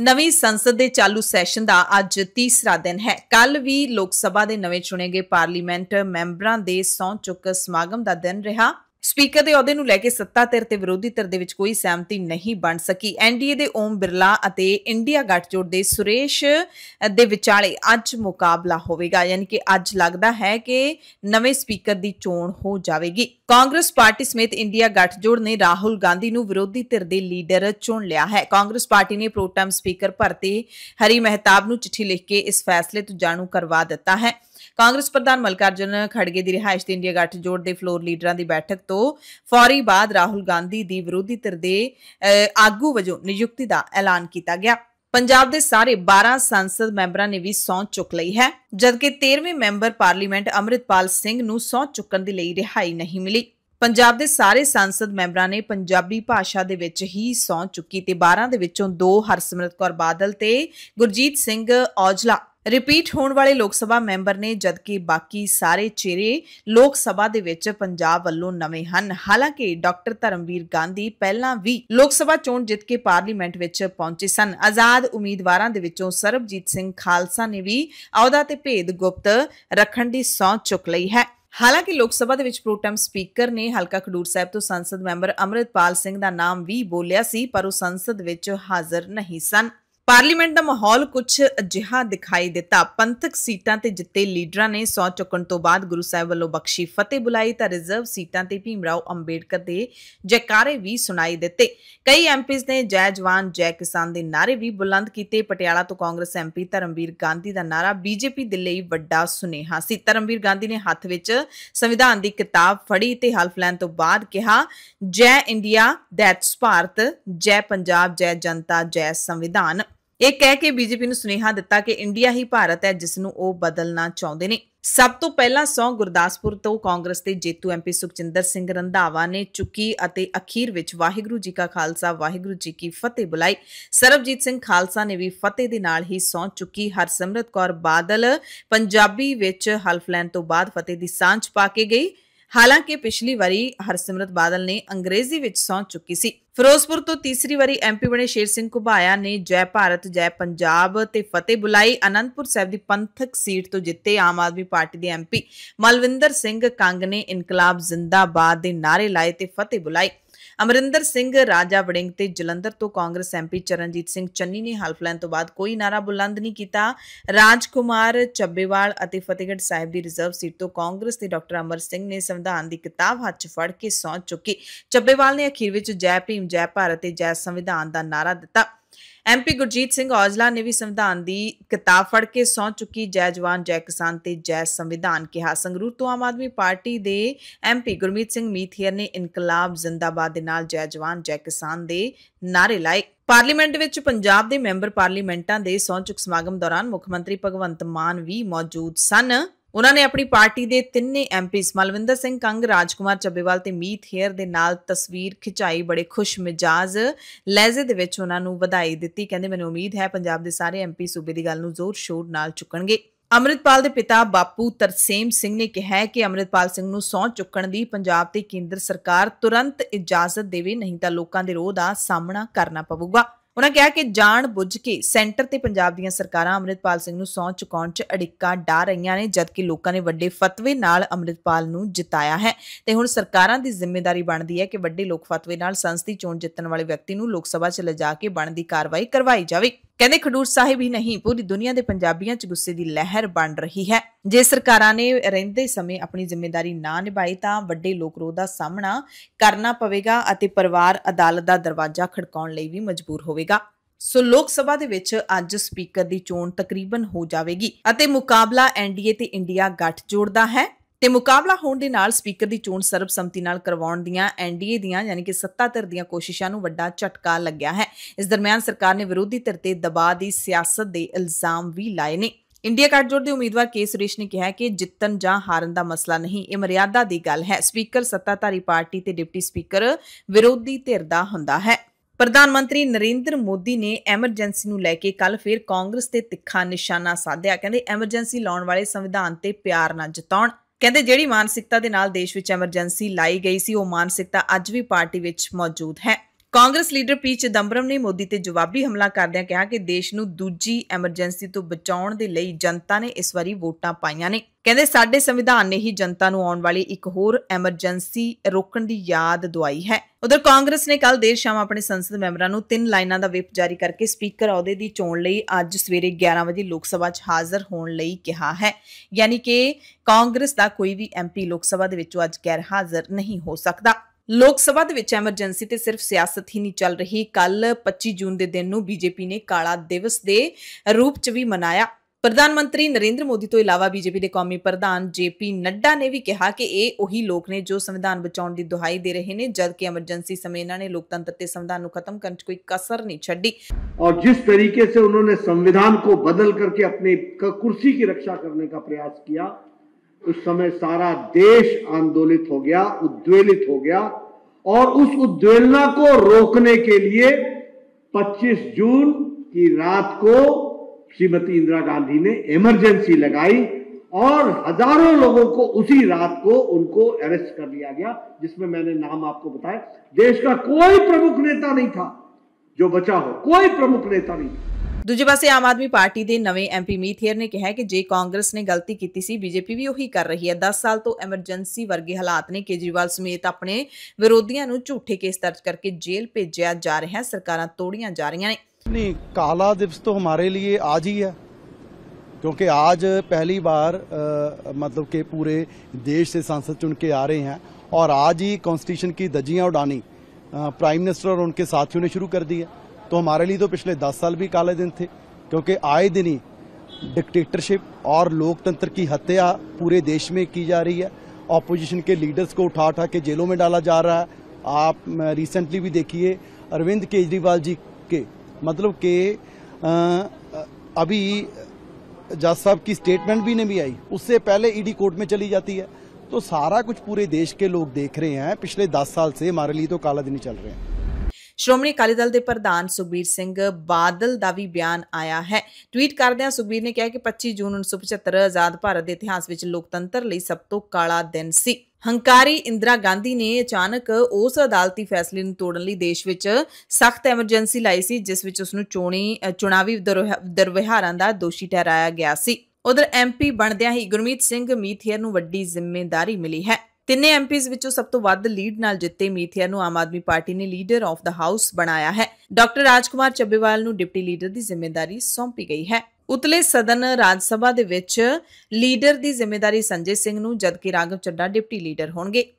ਨਵੀਂ ਸੰਸਦ ਦੇ ਚਾਲੂ ਸੈਸ਼ਨ ਦਾ ਅੱਜ ਤੀਸਰਾ ਦਿਨ ਹੈ ਕੱਲ ਵੀ ਲੋਕ ਸਭਾ ਦੇ ਨਵੇਂ ਚੁਣੇ ਗਏ ਪਾਰਲੀਮੈਂਟ ਮੈਂਬਰਾਂ ਦੇ ਸੌਂ ਚੁੱਕ ਸਮਾਗਮ ਦਾ ਦਿਨ ਰਿਹਾ ਸਪੀਕਰ ਦੇ ਅਹੁਦੇ ਨੂੰ ਲੈ ਕੇ ਸੱਤਾ ਧਿਰ ਤੇ ਵਿਰੋਧੀ ਧਿਰ ਦੇ ਵਿੱਚ ਕੋਈ ਸਹਿਮਤੀ ਨਹੀਂ ਬਣ ਸਕੀ ਐਨਡੀਏ ਦੇ ਓਮ ਬਿਰਲਾ ਅਤੇ ਇੰਡੀਆ ਗੱਠਜੋੜ ਦੇ ਸੁਰੇਸ਼ ਦੇ ਵਿਚਾਲੇ ਅੱਜ ਮੁਕਾਬਲਾ ਹੋਵੇਗਾ ਯਾਨੀ ਕਿ ਅੱਜ ਲੱਗਦਾ ਹੈ ਕਿ ਨਵੇਂ ਸਪੀਕਰ ਦੀ ਚੋਣ ਹੋ ਜਾਵੇਗੀ ਕਾਂਗਰਸ ਪਾਰਟੀ ਸਮੇਤ ਇੰਡੀਆ ਗੱਠਜੋੜ ਨੇ ਰਾਹੁਲ ਗਾਂਧੀ ਨੂੰ ਵਿਰੋਧੀ ਧਿਰ ਦੇ ਲੀਡਰ ਚੁਣ ਲਿਆ ਹੈ ਕਾਂਗਰਸ ਪਾਰਟੀ ਨੇ ਪ੍ਰੋਟਮ ਸਪੀਕਰ ਭਰਤੀ ਹਰੀ ਮਹਿਤਾਬ ਨੂੰ ਚਿੱਠੀ ਲਿਖ ਕੇ ਇਸ ਫੈਸਲੇ ਤੋਂ ਜਾਣੂ ਕਰਵਾ ਦਿੱਤਾ ਹੈ ਕਾਂਗਰਸ ਪ੍ਰਧਾਨ ਮਲਕਾਰਜਨ ਖੜਗੇ ਦੀ ਰਿਹਾਇਸ਼ ਤੇ ਇੰਡੀਆ ਗੱਠ ਜੋੜ ਦੇ ਫਲੋਰ ਲੀਡਰਾਂ ਦੀ ਬੈਠਕ ਤੋਂ ਫੌਰੀ ਬਾਅਦ ਰਾਹੁਲ ਗਾਂਧੀ ਦੀ ਵਿਰੋਧੀ ਧਿਰ ਦੇ ਆਗੂ ਵਜੋਂ ਨਿਯੁਕਤੀ ਦਾ ਐਲਾਨ ਕੀਤਾ ਗਿਆ ਪੰਜਾਬ ਦੇ ਸਾਰੇ 12 ਸੰਸਦ ਮੈਂਬਰਾਂ ਨੇ ਵੀ ਸੌਂ ਚੁੱਕ ਲਈ ਹੈ ਜਦਕਿ 13ਵੇਂ ਮੈਂਬਰ ਪਾਰਲੀਮੈਂਟ ਅਮਰਿਤਪਾਲ ਸਿੰਘ ਨੂੰ ਸੌਂ ਚੁੱਕਣ ਦੇ ਲਈ ਰਿਹਾਈ ਨਹੀਂ ਮਿਲੀ ਪੰਜਾਬ ਦੇ ਸਾਰੇ ਸੰਸਦ ਮੈਂਬਰਾਂ ਨੇ ਪੰਜਾਬੀ ਭਾਸ਼ਾ ਦੇ ਵਿੱਚ ਹੀ ਸੌਂ ਚੁੱਕੀ ਤੇ 12 ਦੇ ਵਿੱਚੋਂ ਦੋ ਹਰਸਿਮਰਤ ਕੌਰ ਬਾਦਲ ਤੇ ਗੁਰਜੀਤ ਸਿੰਘ ਔਜਲਾ ਰਿਪੀਟ ਹੋਣ ਵਾਲੇ ਲੋਕ ਸਭਾ ਮੈਂਬਰ ਨੇ ਜਦਕਿ ਬਾਕੀ ਸਾਰੇ ਚਿਹਰੇ ਲੋਕ ਸਭਾ ਦੇ ਵਿੱਚ ਪੰਜਾਬ ਵੱਲੋਂ ਨਵੇਂ ਹਨ ਹਾਲਾਂਕਿ ਡਾਕਟਰ ਧਰਮਵੀਰ ਗਾਂਧੀ ਪਹਿਲਾਂ ਵੀ ਲੋਕ ਸਭਾ ਚੋਣ ਜਿੱਤ ਕੇ ਪਾਰਲੀਮੈਂਟ ਵਿੱਚ ਪਹੁੰਚੇ ਸਨ ਆਜ਼ਾਦ ਉਮੀਦਵਾਰਾਂ ਦੇ ਵਿੱਚੋਂ ਸਰਬਜੀਤ ਸਿੰਘ ਖਾਲਸਾ ਨੇ ਵੀ ਅਹੁਦਾ ਤੇ ਭੇਦ ਗੁਪਤ ਰੱਖਣ ਦੀ ਸੌਂ ਚੁੱਕ ਲਈ ਹੈ ਹਾਲਾਂਕਿ ਲੋਕ ਸਭਾ ਦੇ ਵਿੱਚ ਪ੍ਰੋਟਮ ਸਪੀਕਰ ਨੇ ਹਲਕਾ ਖਡੂਰ ਸਾਹਿਬ ਤੋਂ ਸੰਸਦ ਮੈਂਬਰ ਅਮਰਿਤਪਾਲ ਸਿੰਘ ਦਾ ਨਾਮ ਵੀ ਬੋਲਿਆ ਸੀ ਪਰ ਉਹ ਸੰਸਦ ਵਿੱਚ ਹਾਜ਼ਰ ਨਹੀਂ ਸਨ ਪਾਰਲੀਮੈਂਟ ਦਾ ਮਾਹੌਲ ਕੁਝ ਅਜਿਹਾ ਦਿਖਾਈ ਦਿੱਤਾ ਪੰਥਕ ਸੀਟਾਂ ਤੇ ਜਿੱਤੇ ਲੀਡਰਾਂ ਨੇ ਸੌ ਚੁੱਕਣ ਤੋਂ ਬਾਅਦ ਗੁਰੂ ਸਾਹਿਬ ਵੱਲੋਂ ਬਖਸ਼ੀ ਫਤਿਹ ਬੁਲਾਈ ਤਾਂ ਰਿਜ਼ਰਵ ਸੀਟਾਂ ਤੇ ਭੀਮਰਾਓ ਅੰਬੇਡਕਰ ਦੇ ਜੈਕਾਰੇ ਵੀ ਸੁਣਾਈ ਦਿੱਤੇ ਕਈ ਐਮਪੀਜ਼ ਨੇ ਜੈ ਜਵਾਨ ਜੈ ਕਿਸਾਨ ਦੇ ਨਾਰੇ ਵੀ ਬੁਲੰਦ ਕੀਤੇ ਪਟਿਆਲਾ ਤੋਂ ਕਾਂਗਰਸ ਐਮਪੀ ਧਰਮਵੀਰ ਗਾਂਧੀ ਦਾ ਨਾਰਾ ਬੀਜੇਪੀ ਦੇ ਲਈ ਵੱਡਾ ਸੁਨੇਹਾ ਸੀ ਧਰਮਵੀਰ ਗਾਂਧੀ ਨੇ ਹੱਥ ਵਿੱਚ ਸੰਵਿਧਾਨ ਦੀ ਕਿਤਾਬ ਫੜੀ ਤੇ ਹਲਫ ਲੈਣ ਤੋਂ ਬਾਅਦ ਕਿਹਾ ਜੈ ਇੰਡੀਆ ਦੈਟਸ ਭਾਰਤ ਜੈ ਪੰਜਾਬ ਜੈ ਜਨਤਾ ਜੈ ਸੰਵਿਧਾਨ ਇਹ ਕਹਿ ਕੇ ਬੀਜੇਪੀ ਨੂੰ ਸੁਨੇਹਾ ਦਿੱਤਾ ਕਿ ਇੰਡੀਆ ਹੀ ਭਾਰਤ ਹੈ ਜਿਸ ਨੂੰ ਉਹ ਬਦਲਣਾ ਚਾਹੁੰਦੇ ਨੇ ਸਭ ਤੋਂ ਪਹਿਲਾਂ ਸੌ ਗੁਰਦਾਸਪੁਰ ਤੋਂ ਕਾਂਗਰਸ ਦੇ ਜੇਤੂ ਐਮਪੀ ਸੁਖਜਿੰਦਰ ਸਿੰਘ ਰੰਧਾਵਾ ਨੇ ਚੁੱਕੀ ਅਤੇ ਅਖੀਰ ਵਿੱਚ ਵਾਹਿਗੁਰੂ ਜੀ ਕਾ ਖਾਲਸਾ ਵਾਹਿਗੁਰੂ ਜੀ ਕੀ ਫਤਿਹ ਬੁਲਾਈ ਸਰਬਜੀਤ ਸਿੰਘ ਖਾਲਸਾ ਨੇ ਵੀ ਫਤਿਹ ਦੇ ਨਾਲ ਹੀ ਸੌ ਚੁੱਕੀ ਹਰਸਿਮਰਤ ਕੌਰ ਬਾਦਲ ਪੰਜਾਬੀ ਵਿੱਚ ਹਲਫ ਲੈਣ ਤੋਂ ਬਾਅਦ ਫਤਿਹ ਦੀ ਸਾਂਝ ਪਾ ਕੇ ਗਈ ਹਾਲਾਂਕਿ ਪਿਛਲੀ ਵਾਰੀ ਹਰਸਿਮਰਤ ਬਾਦਲ ਨੇ ਅੰਗਰੇਜ਼ੀ ਵਿੱਚ ਸੌਂ ਚੁੱਕੀ ਸੀ ਫਿਰੋਜ਼ਪੁਰ ਤੋਂ ਤੀਸਰੀ ਵਾਰੀ ਐਮਪੀ ਬਣੇ ਸ਼ੇਰ ਸਿੰਘ ਘੁਬਾਇਆ ਨੇ ਜੈ ਭਾਰਤ ਜੈ ਪੰਜਾਬ ਤੇ ਫਤਿਹ ਬੁਲਾਈ ਅਨੰਦਪੁਰ ਸਾਹਿਬ ਦੀ ਪੰਥਕ ਸੀਟ ਤੋਂ ਜਿੱਤੇ ਆਮ ਆਦਮੀ ਪਾਰਟੀ ਦੇ ਐਮਪੀ ਮਲਵਿੰਦਰ ਸਿੰਘ ਕੰਗ ਨੇ ਇਨਕਲਾਬ ਜ਼ਿੰਦਾਬਾਦ ਦੇ ਨਾਰੇ ਲਾਏ ਤੇ ਫਤਿਹ ਬੁਲਾਈ ਅਮਰਿੰਦਰ ਸਿੰਘ ਰਾਜਾ ਵੜਿੰਗ ਤੇ ਜਲੰਧਰ ਤੋਂ ਕਾਂਗਰਸ ਐਮਪੀ ਚਰਨਜੀਤ ਸਿੰਘ ਚੰਨੀ ਨੇ ਹਲਫ ਲੈਣ ਤੋਂ ਬਾਅਦ ਕੋਈ ਨਾਰਾ ਬੁਲੰਦ ਨਹੀਂ ਕੀਤਾ ਰਾਜਕੁਮਾਰ ਚੱਬੇਵਾਲ ਅਤੇ ਫਤਿਹਗੜ੍ਹ ਸਾਹਿਬ ਦੀ ਰਿਜ਼ਰਵ ਸੀਟ ਤੋਂ ਕਾਂਗਰਸ ਦੇ ਡਾਕਟਰ ਅਮਰ ਸਿੰਘ ਨੇ ਸੰਵਿਧਾਨ ਦੀ ਕਿਤਾਬ ਹੱਥ ਫੜ ਕੇ ਸੌਂ ਚੁੱਕੀ ਚੱਬੇਵਾਲ ਨੇ ਅਖੀਰ ਵਿੱਚ ਜੈ ਭੀਮ ਜੈ ਭਾਰਤ ਤੇ ਜੈ ਸੰਵਿਧਾਨ ਦਾ ਨਾਰਾ ਦਿੱਤਾ ਐਮਪੀ ਗੁਰਜੀਤ ਸਿੰਘ ਔਜਲਾ ਨੇ ਵੀ ਸੰਵਿਧਾਨ ਦੀ ਕਿਤਾਬ ਫੜ ਕੇ ਸੌ ਚੁੱਕੀ ਜੈ ਜਵਾਨ ਜੈ ਕਿਸਾਨ ਤੇ ਜੈ ਸੰਵਿਧਾਨ ਕਿਹਾ ਸੰਗਰੂਰ ਤੋਂ ਆਮ ਆਦਮੀ ਪਾਰਟੀ ਦੇ ਐਮਪੀ ਗੁਰਮੀਤ ਸਿੰਘ ਮੀਥੀਅਰ ਨੇ ਇਨਕਲਾਬ ਜ਼ਿੰਦਾਬਾਦ ਦੇ ਨਾਲ ਜੈ ਜਵਾਨ ਜੈ ਕਿਸਾਨ ਦੇ ਨਾਰੇ ਲਾਏ ਪਾਰਲੀਮੈਂਟ ਵਿੱਚ ਪੰਜਾਬ ਦੇ ਮੈਂਬਰ ਪਾਰਲੀਮੈਂਟਾਂ ਦੇ ਸੌਂਚੁਕ ਸਮਾਗਮ ਦੌਰਾਨ ਮੁੱਖ ਮੰਤਰੀ ਭਗਵੰਤ ਮਾਨ ਵੀ ਮੌਜੂਦ ਸਨ ਉਹਨਾਂ ਨੇ ਆਪਣੀ ਪਾਰਟੀ ਦੇ ਤਿੰਨੇ ਐਮਪੀ ਮਲਵਿੰਦਰ ਸਿੰਘ ਕੰਗ ਰਾਜਕੁਮਾਰ ਚੱਬੇਵਾਲ ਤੇ ਮੀਤ ਹੇਅਰ ਦੇ ਨਾਲ ਤਸਵੀਰ ਖਿਚਾਈ ਬੜੇ ਖੁਸ਼ ਮਿਜਾਜ਼ ਲਹਿਜ਼ੇ ਦੇ ਵਿੱਚ ਉਹਨਾਂ ਨੂੰ ਵਧਾਈ ਦਿੱਤੀ ਕਹਿੰਦੇ ਮੈਨੂੰ ਉਮੀਦ ਹੈ ਪੰਜਾਬ ਦੇ ਸਾਰੇ ਐਮਪੀ ਸੂਬੇ ਦੀ ਗੱਲ ਨੂੰ ਜ਼ੋਰ ਸ਼ੋਰ ਨਾਲ ਚੁੱਕਣਗੇ ਅਮਰਿਤਪਾਲ ਦੇ ਪਿਤਾ ਬਾਪੂ ਤਰਸੇਮ ਸਿੰਘ ਨੇ ਕਿਹਾ ਕਿ ਅਮਰਿਤਪਾਲ ਸਿੰਘ ਨੂੰ ਸੌਂ ਚੁੱਕਣ ਦੀ ਪੰਜਾਬ ਤੇ ਕੇਂਦਰ ਸਰਕਾਰ ਤੁਰੰਤ ਇਜਾਜ਼ਤ ਦੇਵੇ ਨਹੀਂ ਤਾਂ ਲੋਕਾਂ ਦੇ ਰੋਹ ਦਾ ਸਾਹਮਣਾ ਕਰਨਾ ਪਵੇਗਾ ਉਹਨਾਂ ਕਿਹਾ ਕਿ ਜਾਣ ਬੁੱਝ ਕੇ ਸੈਂਟਰ ਤੇ ਪੰਜਾਬ ਦੀਆਂ ਸਰਕਾਰਾਂ ਅਮਰਿਤਪਾਲ ਸਿੰਘ ਨੂੰ ਸੌਂ ਚੁਕਾਉਣ 'ਚ ਅੜਿੱਕਾ ਡਾ ਰਹੀਆਂ ਨੇ ਜਦਕਿ ਲੋਕਾਂ ਨੇ ਵੱਡੇ ਫਤਵੇ ਨਾਲ ਅਮਰਿਤਪਾਲ ਨੂੰ ਜਿਤਾਇਆ ਹੈ ਤੇ ਹੁਣ ਸਰਕਾਰਾਂ ਦੀ ਜ਼ਿੰਮੇਵਾਰੀ ਬਣਦੀ ਹੈ ਕਿ ਵੱਡੇ ਲੋਕ ਫਤਵੇ ਨਾਲ ਸੰਸਦੀ ਚੋਣ ਜਿੱਤਣ ਵਾਲੇ ਵਿਅਕਤੀ ਨੂੰ ਲੋਕ ਸਭਾ 'ਚ ਲਿਜਾ ਕੇ ਬਣਦੀ ਕਾਰਵਾਈ ਕਰਵਾਈ ਜਾਵੇ ਕਹਿੰਦੇ ਖਡੂਰ ਸਾਹਿਬ ਹੀ ਨਹੀਂ ਪੂਰੀ ਦੁਨੀਆ ਦੇ ਪੰਜਾਬੀਆਂ 'ਚ ਗੁੱਸੇ ਦੀ ਲਹਿਰ ਬਣ ਰਹੀ ਹੈ ਜੇ ਸਰਕਾਰਾਂ ਨੇ ਰਹਿੰਦੇ ਸਮੇਂ ਆਪਣੀ ਜ਼ਿੰਮੇਵਾਰੀ ਨਾ ਨਿਭਾਈ ਤਾਂ ਵੱਡੇ ਲੋਕ ਰੋਹ ਦਾ ਸਾਹਮਣਾ ਕਰਨਾ ਪਵੇਗਾ ਅਤੇ ਪਰਿਵਾਰ ਅਦਾਲਤ ਦਾ ਦਰਵਾਜ਼ਾ ਖੜਕਾਉਣ ਲਈ ਵੀ ਮਜਬੂਰ ਹੋਵੇਗਾ ਸੋ ਲੋਕ ਸਭਾ ਦੇ ਵਿੱਚ ਅੱਜ ਸਪੀਕਰ ਦੀ ਚੋਣ ਤਕਰੀਬਨ ਹੋ ਜਾਵੇਗੀ ਅਤੇ ਮੁਕਾਬਲਾ ਐਨਡੀਏ ਤੇ ਇੰਡੀਆ ਗੱਠ ਜੋੜਦਾ ਹੈ ਤੇ ਮੁਕਾਬਲਾ ਹੋਣ ਦੇ ਨਾਲ ਸਪੀਕਰ ਦੀ ਚੋਣ ਸਰਬਸੰਮਤੀ ਨਾਲ ਕਰਵਾਉਣ ਦੀਆਂ ਐਨਡੀਏ ਦੀਆਂ ਯਾਨੀ ਕਿ ਸੱਤਾਧਰ ਦੀਆਂ ਕੋਸ਼ਿਸ਼ਾਂ ਨੂੰ ਵੱਡਾ ਝਟਕਾ ਲੱਗਿਆ ਹੈ ਇਸ ਦਰਮਿਆਨ ਸਰਕਾਰ ਨੇ ਵਿਰੋਧੀ ਧਿਰ ਤੇ ਦਬਾਅ ਦੀ ਸਿਆਸਤ ਦੇ ਇਲਜ਼ਾਮ ਵੀ ਲਾਏ ਨੇ ਇੰਡੀਆ ਜੋੜ ਦੇ ਉਮੀਦਵਾਰ ਕੇ ਸੁਰੇਸ਼ ਨੇ ਕਿਹਾ ਕਿ ਜਿੱਤਣ ਜਾਂ ਹਾਰਨ ਦਾ ਮਸਲਾ ਨਹੀਂ ਇਹ ਮਰਿਆਦਾ ਦੀ ਗੱਲ ਹੈ ਸਪੀਕਰ ਸੱਤਾਧਾਰੀ ਪਾਰਟੀ ਤੇ ਡਿਪਟੀ ਸਪੀਕਰ ਵਿਰੋਧੀ ਧਿਰ ਦਾ ਹੁੰਦਾ ਹੈ ਪ੍ਰਧਾਨ ਮੰਤਰੀ ਨਰਿੰਦਰ ਮੋਦੀ ਨੇ ਐਮਰਜੈਂਸੀ ਨੂੰ ਲੈ ਕੇ ਕੱਲ ਫਿਰ ਕਾਂਗਰਸ ਤੇ ਤਿੱਖਾ ਨਿਸ਼ਾਨਾ ਸਾਧਿਆ ਕਹਿੰਦੇ ਐਮਰਜੈਂਸੀ ਲਾਉਣ ਵਾਲੇ ਸੰਵਿਧਾਨ ਤੇ ਪਿਆਰ ਨਾ ਜਤਾਉਣ ਕਹਿੰਦੇ ਜਿਹੜੀ ਮਾਨਸਿਕਤਾ ਦੇ ਨਾਲ ਦੇਸ਼ ਵਿੱਚ ਐਮਰਜੈਂਸੀ ਲਾਈ ਗਈ ਸੀ ਉਹ ਮਾਨਸਿਕਤਾ ਅੱਜ ਵੀ ਪਾਰਟੀ ਵਿੱਚ ਮੌਜੂਦ ਹੈ ਕਾਂਗਰਸ ਲੀਡਰ ਪੀ ਚਦੰਬਰਮ ਨੇ ਮੋਦੀ ਤੇ ਜਵਾਬੀ ਹਮਲਾ ਕਰਦਿਆਂ ਕਿਹਾ ਕਿ ਦੇਸ਼ ਨੂੰ ਦੂਜੀ ਐਮਰਜੈਂਸੀ ਤੋਂ ਬਚਾਉਣ ਦੇ ਲਈ ਜਨਤਾ ਨੇ ਇਸ ਵਾਰੀ ਵੋਟਾਂ ਪਾਈਆਂ ਨੇ ਕਹਿੰਦੇ ਸਾਡੇ ਸੰਵਿਧਾਨ ਨੇ ਹੀ ਜਨਤਾ ਨੂੰ ਆਉਣ ਵਾਲੀ ਇੱਕ ਹੋਰ ਐਮਰਜੈਂਸੀ ਰੋਕਣ ਦੀ ਯਾਦ ਦਵਾਈ ਹੈ ਉਧਰ ਕਾਂਗਰਸ ਨੇ ਕੱਲ ਦੇਰ ਸ਼ਾਮ ਆਪਣੇ ਸੰਸਦ ਮੈਂਬਰਾਂ ਨੂੰ ਤਿੰਨ ਲਾਈਨਾਂ ਦਾ ਵਿਪ ਜਾਰੀ ਕਰਕੇ ਸਪੀਕਰ ਅਹੁਦੇ ਦੀ ਚੋਣ ਲਈ ਅੱਜ ਸਵੇਰੇ 11 ਵਜੇ ਲੋਕ ਸਭਾ 'ਚ ਹਾਜ਼ਰ ਹੋਣ ਲਈ ਕਿਹਾ ਹੈ ਯਾਨੀ ਕਿ ਕਾਂਗਰਸ ਦਾ ਕੋਈ ਵੀ ਐਮਪੀ ਲੋਕ ਸਭਾ ਦੇ ਵਿੱਚੋਂ ਅੱਜ ਗੈਰ ਹਾਜ਼ਰ ਨਹੀਂ ਹੋ ਸਕਦਾ ਲੋਕ ਸਭਾ ਦੇ ਵਿੱਚ ਐਮਰਜੈਂਸੀ ਤੇ ਸਿਰਫ ਸਿਆਸਤ ਹੀ ਨਹੀਂ ਚੱਲ ਰਹੀ ਕੱਲ 25 ਜੂਨ ਦੇ ਦਿਨ ਨੂੰ ਬੀਜੇਪੀ ਨੇ ਕਾਲਾ ਦਿਵਸ ਦੇ ਰੂਪ 'ਚ ਵੀ ਮਨਾਇਆ प्रधानमंत्री नरेंद्र मोदी तो इलावा बीजेपी के कौमी प्रधान जे पी नड्डा ने भी कहा कि यह उ लोग ने जो संविधान बचाने की दुहाई दे रहे हैं जबकि एमरजेंसी समय इन्होंने लोकतंत्र से संविधान खत्म करने कोई कसर नहीं छी और जिस तरीके से उन्होंने संविधान को बदल करके अपने कुर्सी की रक्षा करने का प्रयास किया उस समय सारा देश आंदोलित हो गया उद्वेलित हो गया और उस उद्वेलना को रोकने के लिए पच्चीस जून की रात को श्रीमती इंदिरा गांधी ने इमरजेंसी लगाई और हजारों लोगों को उसी रात को उनको अरेस्ट कर लिया गया जिसमें मैंने नाम आपको बताया देश का कोई प्रमुख नेता नहीं था जो बचा हो कोई प्रमुख नेता नहीं था ਦੂਜੇ ਪਾਸੇ ਆਮ ਆਦਮੀ ਪਾਰਟੀ ਦੇ ਨਵੇਂ ਐਮਪੀ ਮੀਥੀਅਰ ਨੇ ਕਿਹਾ ਕਿ ਜੇ ਕਾਂਗਰਸ ਨੇ ਗਲਤੀ ਕੀਤੀ ਸੀ ਬੀਜੇਪੀ ਵੀ ਉਹੀ ਕਰ ਰਹੀ ਹੈ 10 ਸਾਲ ਤੋਂ ਐਮਰਜੈਂਸੀ ਵਰਗੇ ਹਾਲਾਤ ਨੇ ਕੇਜਰੀਵਾਲ ਸਮੇਤ ਆਪਣੇ ਵਿਰੋਧੀਆਂ ਨੂੰ ਝੂਠੇ ਕੇਸ ਦਰਜ ਕਰਕੇ ਜੇਲ੍ਹ ਭੇਜਿਆ ਜਾ ਰਿਹਾ ਹੈ ਸਰਕਾਰਾਂ ਤੋੜੀਆਂ ਜਾ ਰਹੀਆਂ ਨੇ ਨਹੀਂ ਕਾਲਾ ਦਿਵਸ ਤੋਂ ਹਮਾਰੇ ਲਈ ਆਜ ਹੀ ਹੈ ਕਿਉਂਕਿ ਆਜ ਪਹਿਲੀ ਵਾਰ ਮਤਲਬ ਕਿ ਪੂਰੇ ਦੇਸ਼ ਦੇ ਸੰਸਦ ਚੁਣ ਕੇ ਆ ਰਹੇ ਹਨ ਔਰ ਆਜ ਹੀ ਕਨਸਟੀਟਿਊਸ਼ਨ ਕੀ ਦਜੀਆਂ ਉਡਾਨੀ ਪ੍ਰਾਈਮ ਮਿਨਿਸਟਰ ਔਰ और ਦੇ साथियों ਨੇ ਸ਼ੁਰੂ ਕਰ ਦਿੱਤੀ ਹੈ तो हमारे लिए तो पिछले दस साल भी काले दिन थे क्योंकि आए दिन ही डिक्टेटरशिप और लोकतंत्र की हत्या पूरे देश में की जा रही है ऑपोजिशन के लीडर्स को उठा उठा के जेलों में डाला जा रहा है आप रिसेंटली भी देखिए अरविंद केजरीवाल जी के मतलब के अभी जज साहब की स्टेटमेंट भी नहीं आई उससे पहले ईडी e कोर्ट में चली जाती है तो सारा कुछ पूरे देश के लोग देख रहे हैं पिछले दस साल से हमारे लिए तो काला दिन ही चल रहे हैं ਸ਼੍ਰੋਮਣੀ ਅਕਾਲੀ ਦਲ ਦੇ ਪ੍ਰਧਾਨ ਸੁਖਬੀਰ ਸਿੰਘ ਬਾਦਲ ਦਾ ਵੀ ਬਿਆਨ ਆਇਆ ਹੈ ਟਵੀਟ ਕਰਦਿਆਂ ਸੁਖਬੀਰ ਨੇ ਕਿਹਾ ਕਿ 25 ਜੂਨ 1975 ਆਜ਼ਾਦ ਭਾਰਤ ਦੇ ਇਤਿਹਾਸ ਵਿੱਚ ਲੋਕਤੰਤਰ ਲਈ ਸਭ ਤੋਂ ਕਾਲਾ ਦਿਨ ਸੀ ਹੰਕਾਰੀ ਇੰਦਰਾ ਗਾਂਧੀ ਨੇ ਅਚਾਨਕ ਉਸ ਅਦਾਲਤੀ ਫੈਸਲੇ ਨੂੰ ਤੋੜਨ ਲਈ ਦੇਸ਼ ਵਿੱਚ ਸਖਤ ਐਮਰਜੈਂਸੀ ਲਾਈ ਸੀ ਜਿਸ ਵਿੱਚ ਉਸ ਨੂੰ ਚੋਣੀ ਚੁਣਾਵੀ ਦਰਵਿਹਾਰਾਂ ਦਾ ਦੋਸ਼ੀ ਠਹਿਰਾਇਆ ਗਿਆ ਸੀ ਉਧਰ ਐਮਪੀ ਬਣਦਿਆਂ ਹੀ ਗੁਰਮੀਤ ਸਿੰਘ ਮੀਥੇਰ ਨੂੰ ਵੱਡੀ ਜ਼ਿੰਮੇਵਾਰੀ ਮਿਲੀ ਹੈ ਤਿੰਨੇ ਐਮਪੀਜ਼ ਵਿੱਚੋਂ ਸਭ ਤੋਂ ਵੱਧ ਲੀਡ ਨਾਲ ਜਿੱਤੇ ਮੀਥਿਆ ਨੂੰ ਆਮ ਆਦਮੀ ਪਾਰਟੀ ਨੇ ਲੀਡਰ ਆਫ ਦਾ ਹਾਊਸ ਬਣਾਇਆ ਹੈ ਡਾਕਟਰ ਰਾਜਕੁਮਾਰ ਚੱਬੇਵਾਲ ਨੂੰ ਡਿਪਟੀ ਲੀਡਰ ਦੀ ਜ਼ਿੰਮੇਵਾਰੀ ਸੌਂਪੀ ਗਈ ਹੈ ਉਤਲੇ ਸਦਨ ਰਾਜ ਸਭਾ ਦੇ ਵਿੱਚ ਲੀਡਰ ਦੀ ਜ਼ਿੰਮੇਵਾਰੀ ਸੰਜੇ ਸਿੰਘ ਨੂੰ ਜਦਕਿ ਰਾਗਵ ਚੱਡਾ ਡਿਪਟੀ ਲੀਡਰ ਹੋਣਗੇ